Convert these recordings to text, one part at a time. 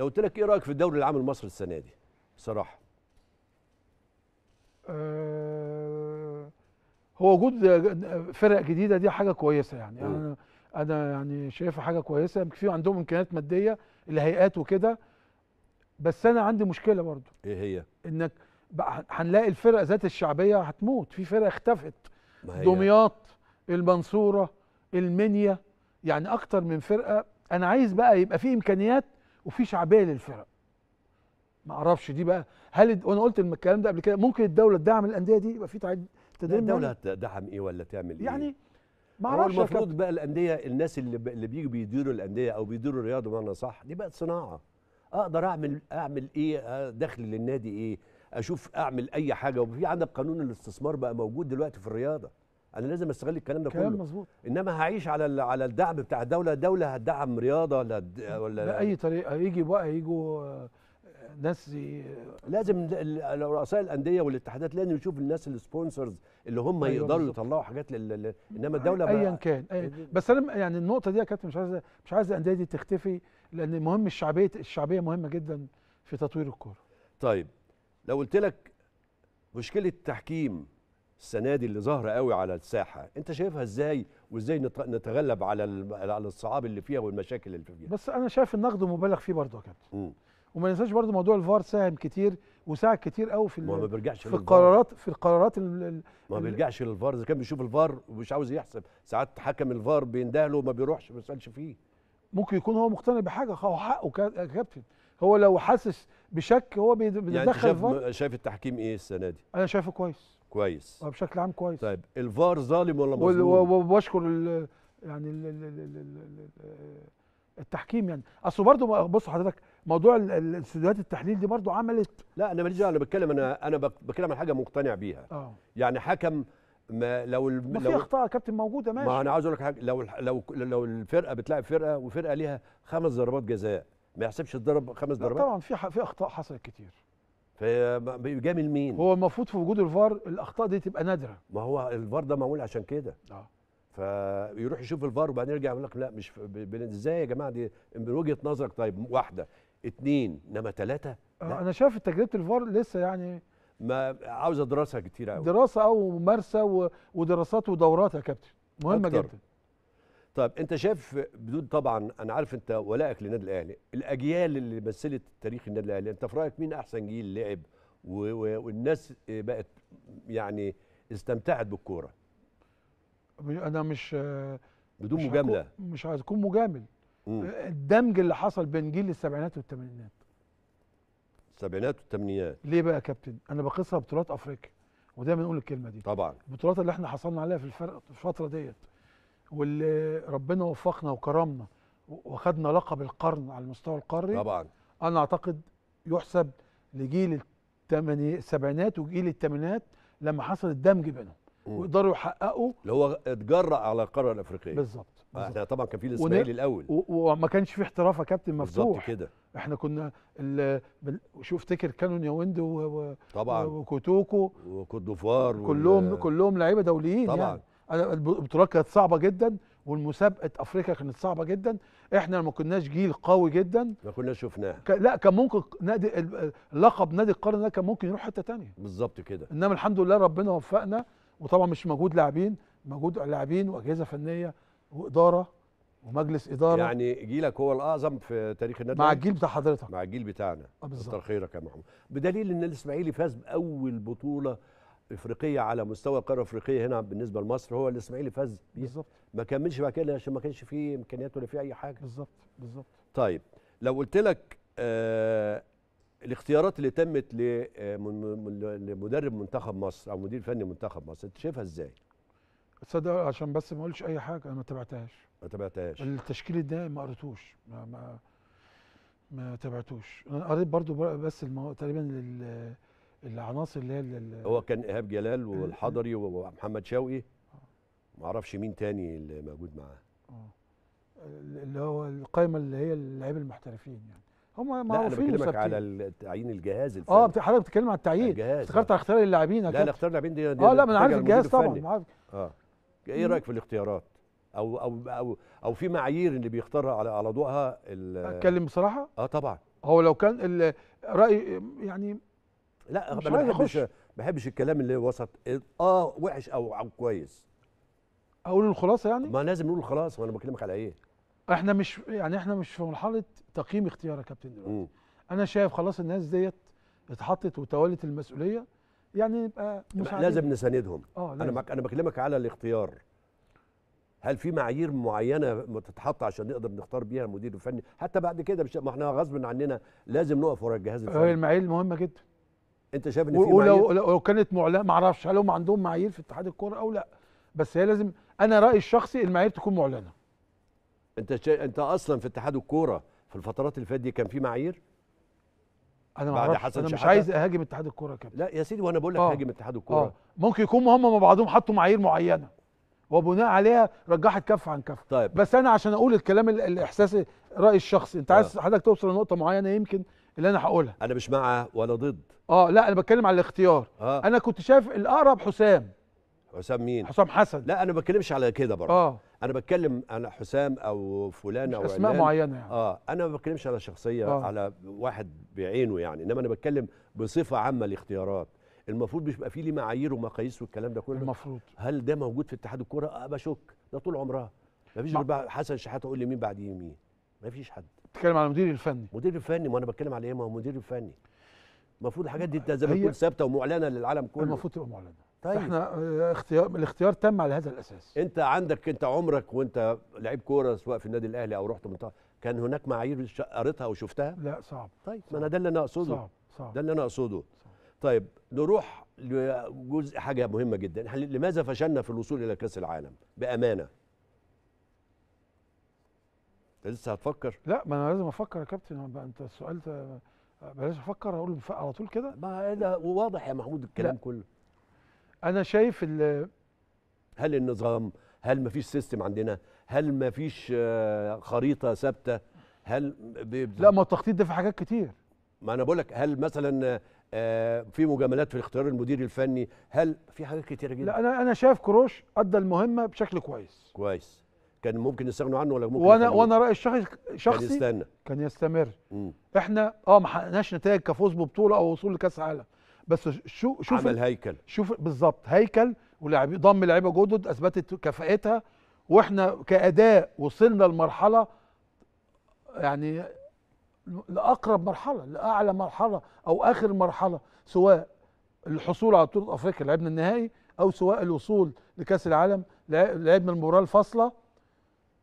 لو قلت لك ايه رايك في الدوري العام المصري السنه دي بصراحه آه، هو وجود فرق جديده دي حاجه كويسه يعني انا انا يعني شايفها حاجه كويسه في عندهم امكانيات ماديه الهيئات وكده بس انا عندي مشكله برضو ايه هي انك هنلاقي الفرق ذات الشعبيه هتموت في فرق اختفت دمياط المنصوره المنيا يعني اكتر من فرقه انا عايز بقى يبقى في امكانيات وفي شعبيه للفرق ما اعرفش دي بقى هل وانا قلت الكلام ده قبل كده ممكن الدوله تدعم الانديه دي يبقى في تدريب الدوله يعني؟ تدعم ايه ولا تعمل ايه يعني ما اعرفش المفروض بقى الانديه الناس اللي اللي بيجوا بيديروا الانديه او بيديروا الرياضه بمعنى صح دي بقت صناعه اقدر اعمل اعمل ايه دخل للنادي ايه اشوف اعمل اي حاجه وفي عندك قانون الاستثمار بقى موجود دلوقتي في الرياضه انا لازم استغل الكلام ده كله كلام مظبوط انما هعيش على على الدعم بتاع الدوله الدوله هتدعم رياضه ولا ولا باي طريقه يجي بقى يجوا آه، ناس لازم رؤساء الانديه والاتحادات لازم يشوف الناس السبونسرز اللي هم أيوة يقدروا يطلعوا حاجات لل... انما الدوله ايا كان أي... بس انا يعني النقطه دي يا كابتن مش عايز مش عايز الانديه دي تختفي لان مهم الشعبيه الشعبيه مهمه جدا في تطوير الكوره طيب لو قلت لك مشكله التحكيم السنه دي اللي ظاهره قوي على الساحه انت شايفها ازاي وازاي نتغلب على على الصعاب اللي فيها والمشاكل اللي فيها بس انا شايف النقد مبالغ فيه برضه يا كابتن وما ننساش برضه موضوع الفار ساهم كتير وساعد كتير قوي في ما بيرجعش في القرارات في القرارات ما بيرجعش للفار اذا كان بيشوف الفار ومش عاوز يحسب ساعات حكم الفار بينده له وما بيروحش ما بيسالش فيه ممكن يكون هو مقتنع بحاجه هو حقه يا كابتن هو لو حاسس بشك هو يعني بيدخل يعني شايف, شايف التحكيم ايه السنه دي انا شايفه كويس كويس اه بشكل عام كويس طيب الفار ظالم ولا مظلوم وبشكر ال يعني ال ال ال ال التحكيم يعني اصل برضه بص حضرتك موضوع الاستديوهات التحليل دي برضه عملت لا انا ماليش دعوه انا بتكلم انا انا بتكلم عن حاجه مقتنع بيها اه يعني حكم ما لو ما في اخطاء يا كابتن موجوده ماشي ما انا عاوز اقول لك حاجه لو لو لو الفرقه بتلاعب فرقه وفرقه ليها خمس ضربات جزاء ما يحسبش الضرب خمس ضربات طبعا في في اخطاء حصلت كتير فبيجامل مين هو المفروض في وجود الفار الاخطاء دي تبقى نادره ما هو الفار ده معمول عشان كده اه فيروح يشوف الفار وبعدين يرجع يقول لك لا مش ازاي يا جماعه دي من وجهه نظرك طيب واحده اثنين انما ثلاثه آه، انا شايف تجربه الفار لسه يعني ما عاوزه دراسه كتير قوي دراسه او ممارسه ودراسات ودورات يا كابتن مهمه أكتر. جدا طيب انت شايف بدون طبعا انا عارف انت ولائك للنادي الاهلي الاجيال اللي مثلت تاريخ النادي الاهلي انت في رايك مين احسن جيل لعب والناس بقت يعني استمتعت بالكوره انا مش بدون مجامله مش عايز اكون مجامل مم. الدمج اللي حصل بين جيل السبعينات والثمانينات السبعينات والثمانينات ليه بقى يا كابتن انا بقيسها بطولات افريقيا ودايما نقول الكلمه دي طبعا البطولات اللي احنا حصلنا عليها في الفرق في الفتره ديت واللي ربنا وفقنا وكرمنا وخدنا لقب القرن على المستوى القاري طبعا انا اعتقد يحسب لجيل السبعينات وجيل الثمانينات لما حصل الدمج بينهم ويقدروا يحققوا اللي هو اتجرأ على القاره الافريقيه بالظبط احنا آه، طبعا كان في الاسماعيلي الاول وما كانش في احتراف يا كابتن مفتوح بالظبط كده احنا كنا شوف بال... كانون افتكر كانوا و... طبعا وكوتوكو وكوت كلهم وال... كلهم لعيبه دوليين طبعا يعني. البطولات كانت صعبه جدا والمسابقه افريقيا كانت صعبه جدا احنا ما كناش جيل قوي جدا ما كناش شفناه ك... لا كان ممكن نادي لقب نادي القرن ده كان ممكن يروح حته تانية بالظبط كده انما الحمد لله ربنا وفقنا وطبعا مش مجهود لاعبين مجهود لاعبين واجهزه فنيه واداره ومجلس اداره يعني جيلك هو الاعظم في تاريخ النادي مع الجيل بتاع حضرتك مع الجيل بتاعنا آه، بالظبط كتر خيرك يا محمود بدليل ان الاسماعيلي فاز باول بطوله افريقيه على مستوى القاره الافريقيه هنا بالنسبه لمصر هو الاسماعيلي فاز بيه بالظبط ما كملش بعد كده عشان ما كانش فيه امكانيات ولا فيه اي حاجه بالظبط بالظبط طيب لو قلت لك آه الاختيارات اللي تمت آه، لمدرب منتخب مصر او مدير فني منتخب مصر انت شايفها ازاي؟ تصدق عشان بس ما اقولش اي حاجه انا ما تابعتهاش ما تابعتهاش التشكيل الدائم ما قريتوش ما ما, ما تابعتوش انا قريت برضو بس المو... تقريبا لل العناصر اللي هي هو كان ايهاب جلال والحضري ومحمد شوقي ما اعرفش مين تاني اللي موجود معاه آه. اللي هو القائمه اللي هي اللعيبه المحترفين يعني هم معروفين لا انا بكلمك على تعيين الجهاز آه، الفني اه حضرتك بتتكلم على التعيين آه. افتكرت على اختيار اللاعبين لا لا اختيار اللاعبين دي, دي اه لا ما انا عارف الجهاز طبعا عارف اه ايه رايك في الاختيارات او او او او في معايير اللي بيختارها على على ضوءها اتكلم بصراحه اه طبعا هو لو كان راي يعني لا مش ما بحبش بحبش الكلام اللي وسط اه وحش او او كويس اقول الخلاصه يعني ما لازم نقول الخلاصه وانا بكلمك على ايه احنا مش يعني احنا مش في مرحله تقييم اختيار يا كابتن دلوقتي انا شايف خلاص الناس ديت اتحطت وتولت المسؤوليه يعني يبقى مش لازم نساندهم آه لازم. انا انا بكلمك على الاختيار هل في معايير معينه تتحط عشان نقدر نختار بيها المدير الفني حتى بعد كده مش ما احنا غصب عننا لازم نقف ورا الجهاز الفني آه، المعايير مهمه جدا انت شايف ان في معايير ولو لو كانت معلنه معرفش هل هم عندهم معايير في اتحاد الكوره او لا بس هي لازم انا رايي الشخصي المعايير تكون معلنه انت شا... انت اصلا في اتحاد الكوره في الفترات اللي فاتت دي كان في معايير انا بعد حسن انا مش عايز اهاجم اتحاد الكوره يا كابتن لا يا سيدي وانا بقول لك آه. هاجم اتحاد الكوره آه. ممكن يكون هم مع بعضهم حطوا معايير معينه وبناء عليها رجحت كف عن كف طيب. بس انا عشان اقول الكلام الاحساس رايي الشخصي انت عايز آه. حضرتك توصل لنقطه معينه يمكن اللي انا هقولها انا مش مع ولا ضد اه لا انا بتكلم على الاختيار آه. انا كنت شايف الاقرب حسام حسام مين حسام حسن لا انا ما بتكلمش على كده برضه آه. انا بتكلم على حسام او فلان او اسماء معينه يعني. اه انا ما بتكلمش على شخصيه آه. على واحد بعينه يعني انما انا بتكلم بصفه عامه الاختيارات المفروض بيبقى فيه لي معايير ومقاييس والكلام ده كله المفروض هل ده موجود في اتحاد الكوره؟ أه بشك ده طول عمرها ما فيش حسن شحاته يقول لي مين بعديه مين ما فيش حد بتتكلم على المدير الفني مدير الفني ما انا بتكلم على ايه ما هو المدير الفني المفروض الحاجات دي زي تكون ثابته ومعلنه للعالم كله المفروض تبقى معلنه طيب احنا آه، اختيار الاختيار تم على هذا الاساس انت عندك انت عمرك وانت لعيب كوره سواء في النادي الاهلي او رحت منطقه كان هناك معايير قريتها وشفتها لا صعب طيب صعب. ما انا ده اللي انا اقصده صعب صعب ده اللي انا اقصده طيب نروح لجزء حاجه مهمه جدا لماذا فشلنا في الوصول الى كاس العالم بامانه انت لسه هتفكر لا ما انا لازم افكر يا كابتن انت السؤال ده بلاش افكر اقول على طول كده ما ده واضح يا محمود الكلام لا. كله انا شايف هل النظام هل مفيش سيستم عندنا هل مفيش آه، خريطه ثابته هل لا ما التخطيط ده في حاجات كتير ما انا بقول لك هل مثلا آه، في مجاملات في اختيار المدير الفني هل في حاجات كتيره جدا لا انا انا شايف كروش ادى المهمه بشكل كويس كويس كان ممكن يستغنوا عنه ولا ممكن وانا وانا رايي الشخصي شخصي كان يستنى كان يستمر مم. احنا اه ما حققناش نتائج كفوز ببطوله او وصول لكاس عالم بس شو شوف عمل هيكل شوف بالظبط هيكل ولاعبين ضم لعيبه جدد اثبتت كفاءتها واحنا كاداء وصلنا لمرحله يعني لاقرب مرحله لاعلى مرحله او اخر مرحله سواء الحصول على بطوله افريقيا لعبنا النهائي او سواء الوصول لكاس العالم لعبنا المباراه الفاصله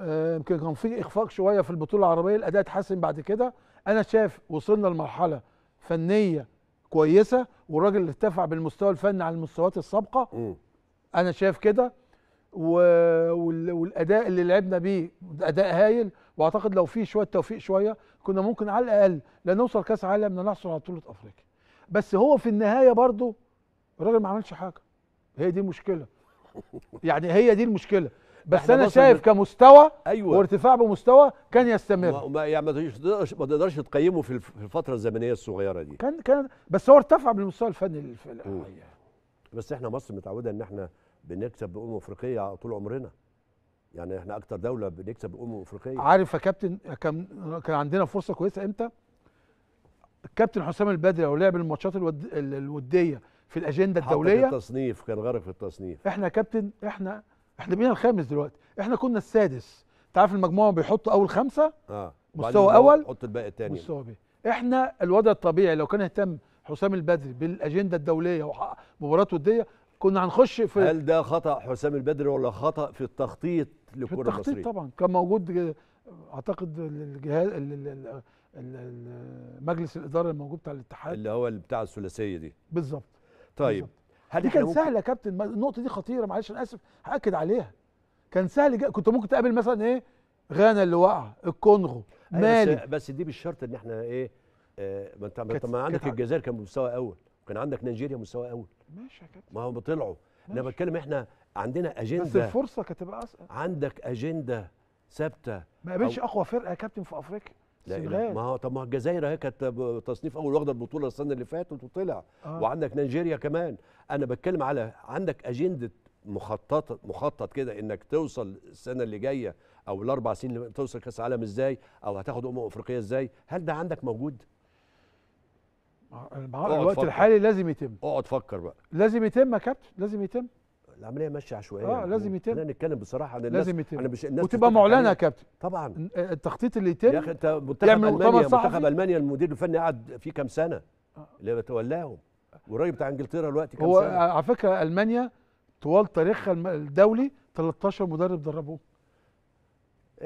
آه، يمكن كان في اخفاق شويه في البطوله العربيه الاداء اتحسن بعد كده انا شايف وصلنا لمرحله فنيه كويسه والراجل ارتفع بالمستوى الفني على المستويات السابقه م. انا شايف كده والاداء اللي لعبنا بيه اداء هايل واعتقد لو في شويه توفيق شويه كنا ممكن على الاقل لا نوصل كاس عالم لا نحصل على بطوله افريقيا بس هو في النهايه برضه الراجل ما عملش حاجه هي دي المشكله يعني هي دي المشكله بس انا شايف كمستوى أيوة. وارتفاع بمستوى كان يستمر ما يعني ما تقدرش تقيمه في الفتره الزمنيه الصغيره دي كان كان بس هو ارتفع بالمستوى الفني يعني. بس احنا مصر متعوده ان احنا بنكسب بامم افريقيه طول عمرنا يعني احنا اكتر دوله بنكسب بامم افريقيه عارف يا كابتن كان كان عندنا فرصه كويسه امتى الكابتن حسام البدري لو لعب الماتشات الود... الوديه في الاجنده الدوليه في التصنيف كان غرق في التصنيف احنا كابتن احنا احنا بينا الخامس دلوقتي احنا كنا السادس انت عارف المجموعه بيحط اول خمسه اه مستوى اول حط الباقي الثاني مستوى بي. احنا الوضع الطبيعي لو كان اهتم حسام البدري بالاجنده الدوليه ومباراه وديه كنا هنخش في هل ده خطا حسام البدري ولا خطا في التخطيط للكره المصريه؟ التخطيط طبعا كان موجود اعتقد الجهاز مجلس الاداره الموجود بتاع الاتحاد اللي هو اللي بتاع الثلاثيه دي بالظبط طيب بالزبط. هل دي كان سهل يا كابتن النقطه دي خطيره معلش انا اسف هاكد عليها كان سهل جا... كنت ممكن تقابل مثلا ايه غانا اللي وقع الكونغو أيوة، مالي بس, بس دي مش شرط ان احنا ايه آه ما انت كت... ما عندك كت... الجزائر كان مستوى اول وكان عندك نيجيريا مستوى اول ماشي يا كابتن ما هم طلعوا انا بتكلم احنا عندنا اجنده بس الفرصه كانت تبقى اسهل عندك اجنده ثابته ما قابلش أو... اقوى فرقه يا كابتن في افريقيا لا ما هو طب ما الجزائر اهي كانت تصنيف اول واخده البطوله السنه اللي فاتت وطلع آه. وعندك نيجيريا كمان انا بتكلم على عندك اجنده مخطط مخطط كده انك توصل السنه اللي جايه او الاربع سنين اللي توصل كاس العالم ازاي او هتاخد امم افريقيه ازاي هل ده عندك موجود مع الوقت الحالي لازم يتم اقعد فكر بقى لازم يتم يا كابتن لازم يتم العمليه ماشيه عشوائيه اه لازم يتم خلينا نتكلم بصراحه عن الناس لازم يتم انا مش الناس وتبقى معلنه يا كابتن طبعا آه، التخطيط اللي يتم يا اخي انت منتخب المانيا منتخب المانيا المدير الفني قعد فيه كام سنه آه. اللي بتولاهم والراجل بتاع انجلترا دلوقتي كان هو آه، على فكره المانيا طوال تاريخها الدولي 13 مدرب دربوه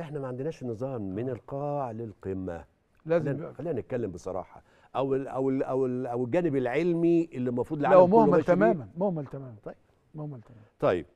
احنا ما عندناش نظام من القاع للقمه لازم خلينا نتكلم بصراحه او الـ او الـ او, الـ أو الجانب العلمي اللي المفروض العالم لا مهمل تماما مهمل تماما طيب مهمل تماما طيب